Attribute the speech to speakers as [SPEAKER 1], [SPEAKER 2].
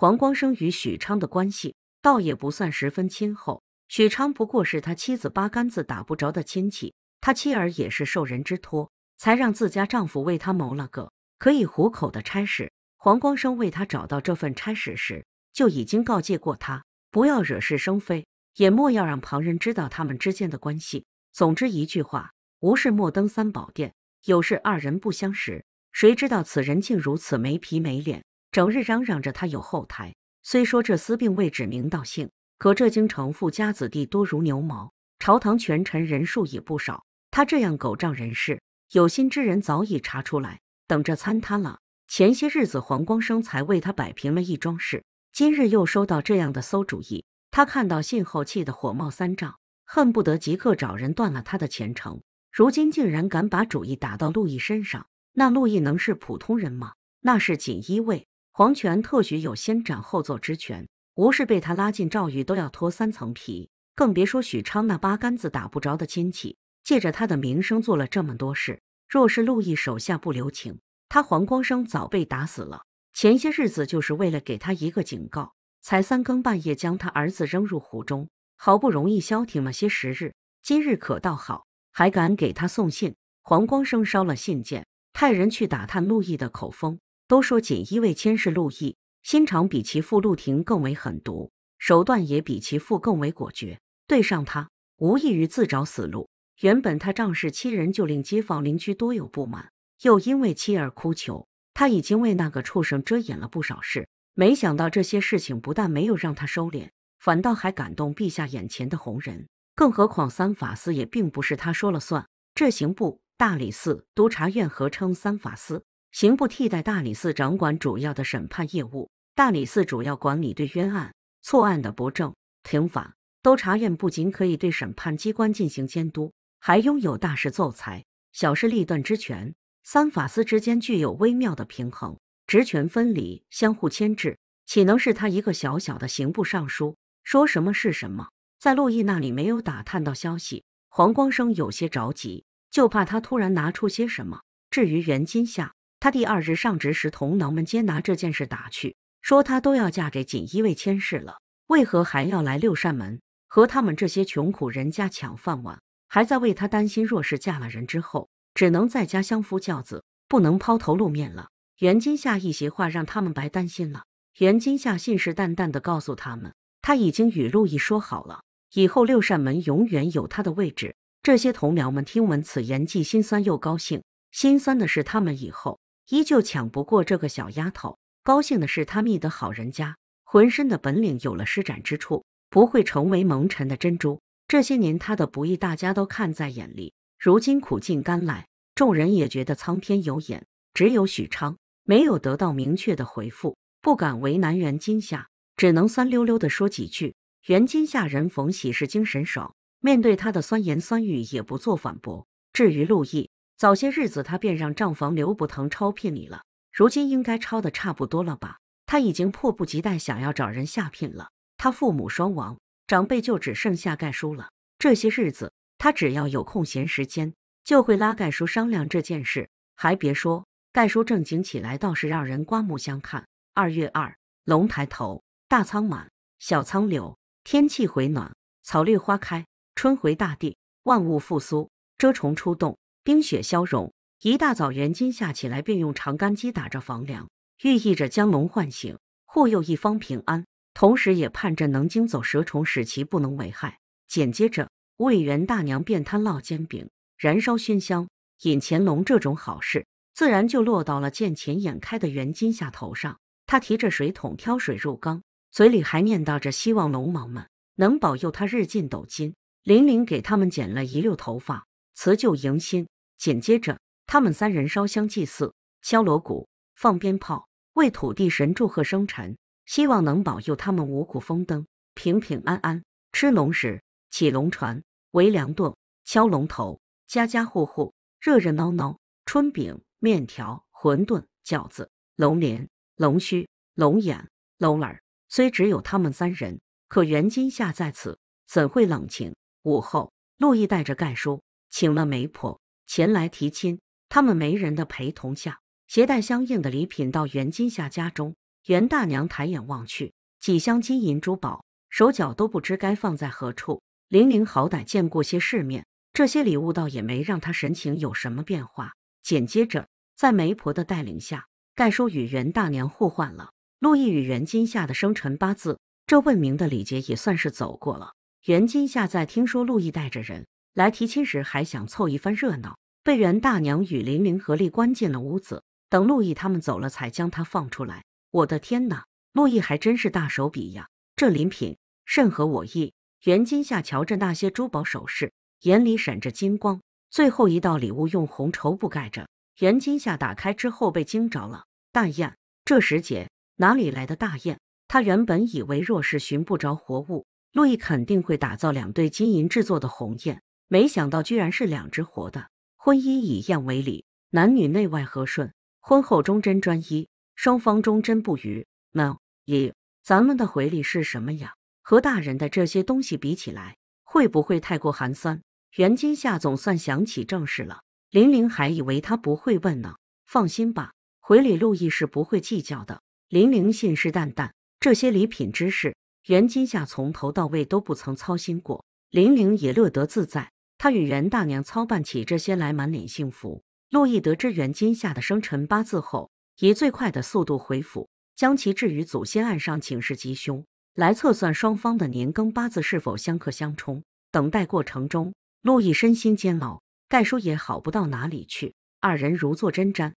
[SPEAKER 1] 黄光生与许昌的关系倒也不算十分亲厚，许昌不过是他妻子八竿子打不着的亲戚，他妻儿也是受人之托，才让自家丈夫为他谋了个可以糊口的差事。黄光生为他找到这份差事时，就已经告诫过他，不要惹是生非，也莫要让旁人知道他们之间的关系。总之一句话，无事莫登三宝殿，有事二人不相识。谁知道此人竟如此没皮没脸！整日嚷嚷着他有后台，虽说这厮并未指名道姓，可这京城富家子弟多如牛毛，朝堂权臣人数也不少。他这样狗仗人势，有心之人早已查出来，等着参他了。前些日子黄光生才为他摆平了一桩事，今日又收到这样的馊主意，他看到信后气得火冒三丈，恨不得即刻找人断了他的前程。如今竟然敢把主意打到陆毅身上，那陆毅能是普通人吗？那是锦衣卫。皇权特许有先斩后奏之权，无事被他拉进赵狱都要脱三层皮，更别说许昌那八竿子打不着的亲戚，借着他的名声做了这么多事。若是陆毅手下不留情，他黄光生早被打死了。前些日子就是为了给他一个警告，才三更半夜将他儿子扔入湖中。好不容易消停了些时日，今日可倒好，还敢给他送信。黄光生烧了信件，派人去打探陆毅的口风。都说锦衣卫监视陆绎心肠比其父陆廷更为狠毒，手段也比其父更为果决。对上他，无异于自找死路。原本他仗势欺人，就令街坊邻居多有不满，又因为妻儿哭求，他已经为那个畜生遮掩了不少事。没想到这些事情不但没有让他收敛，反倒还感动陛下眼前的红人。更何况三法司也并不是他说了算，这刑部、大理寺、督察院合称三法司。刑部替代大理寺掌管主要的审判业务，大理寺主要管理对冤案、错案的不正平反，都察院不仅可以对审判机关进行监督，还拥有大事奏裁、小事立断之权。三法司之间具有微妙的平衡，职权分离，相互牵制，岂能是他一个小小的刑部尚书说什么是什么？在陆毅那里没有打探到消息，黄光生有些着急，就怕他突然拿出些什么。至于袁金夏。他第二日上职时，同僚们皆拿这件事打趣，说他都要嫁给锦衣卫千事了，为何还要来六扇门和他们这些穷苦人家抢饭碗？还在为他担心，若是嫁了人之后，只能在家相夫教子，不能抛头露面了。袁今夏一席话让他们白担心了。袁今夏信誓旦旦地告诉他们，他已经与陆毅说好了，以后六扇门永远有他的位置。这些同僚们听闻此言，既心酸又高兴。心酸的是他们以后。依旧抢不过这个小丫头。高兴的是，她觅得好人家，浑身的本领有了施展之处，不会成为蒙尘的珍珠。这些年她的不易，大家都看在眼里。如今苦尽甘来，众人也觉得苍天有眼。只有许昌没有得到明确的回复，不敢为难袁金夏，只能酸溜溜地说几句。袁金夏人逢喜事精神爽，面对他的酸言酸语也不做反驳。至于陆毅。早些日子，他便让账房刘不腾抄聘礼了。如今应该抄的差不多了吧？他已经迫不及待想要找人下聘了。他父母双亡，长辈就只剩下盖叔了。这些日子，他只要有空闲时间，就会拉盖叔商量这件事。还别说，盖叔正经起来倒是让人刮目相看。二月二，龙抬头，大仓满，小仓流。天气回暖，草绿花开，春回大地，万物复苏，蛰虫出洞。冰雪消融，一大早袁金夏起来便用长杆机打着房梁，寓意着将龙唤醒，护佑一方平安，同时也盼着能惊走蛇虫，使其不能为害。紧接着，魏元大娘便摊烙煎饼，燃烧熏香，引钱龙。这种好事自然就落到了见钱眼开的袁金夏头上。他提着水桶挑水入缸，嘴里还念叨着希望龙王们能保佑他日进斗金。玲玲给他们剪了一溜头发。辞旧迎新，紧接着他们三人烧香祭祀、敲锣鼓、放鞭炮，为土地神祝贺生辰，希望能保佑他们五谷丰登、平平安安。吃龙食、启龙船、围梁垛、敲龙头，家家户户热热闹闹。春饼、面条、馄饨、饺子、龙鳞、龙须、龙眼、龙耳，虽只有他们三人，可袁今夏在此，怎会冷清？午后，陆毅带着盖叔。请了媒婆前来提亲，他们媒人的陪同下，携带相应的礼品到袁金夏家中。袁大娘抬眼望去，几箱金银珠宝，手脚都不知该放在何处。玲玲好歹见过些世面，这些礼物倒也没让她神情有什么变化。紧接着，在媒婆的带领下，盖叔与袁大娘互换了陆毅与袁金夏的生辰八字，这问名的礼节也算是走过了。袁金夏在听说陆毅带着人。来提亲时还想凑一番热闹，被袁大娘与玲玲合力关进了屋子。等陆毅他们走了，才将他放出来。我的天哪，陆毅还真是大手笔呀！这礼品甚合我意。袁金夏瞧着那些珠宝首饰，眼里闪着金光。最后一道礼物用红绸布盖着，袁金夏打开之后被惊着了。大雁，这时节哪里来的大雁？他原本以为若是寻不着活物，陆毅肯定会打造两对金银制作的鸿雁。没想到居然是两只活的。婚姻以宴为礼，男女内外和顺，婚后忠贞专一，双方忠贞不渝。那咦，咱们的回礼是什么呀？和大人的这些东西比起来，会不会太过寒酸？袁今夏总算想起正事了。林玲还以为他不会问呢。放心吧，回礼陆毅是不会计较的。林玲信誓旦旦。这些礼品之事，袁今夏从头到尾都不曾操心过。林玲也乐得自在。他与袁大娘操办起这些来，满脸幸福。陆毅得知袁今夏的生辰八字后，以最快的速度回府，将其置于祖先案上，请示吉凶，来测算双方的年庚八字是否相克相冲。等待过程中，陆毅身心煎熬，盖叔也好不到哪里去，二人如坐针毡。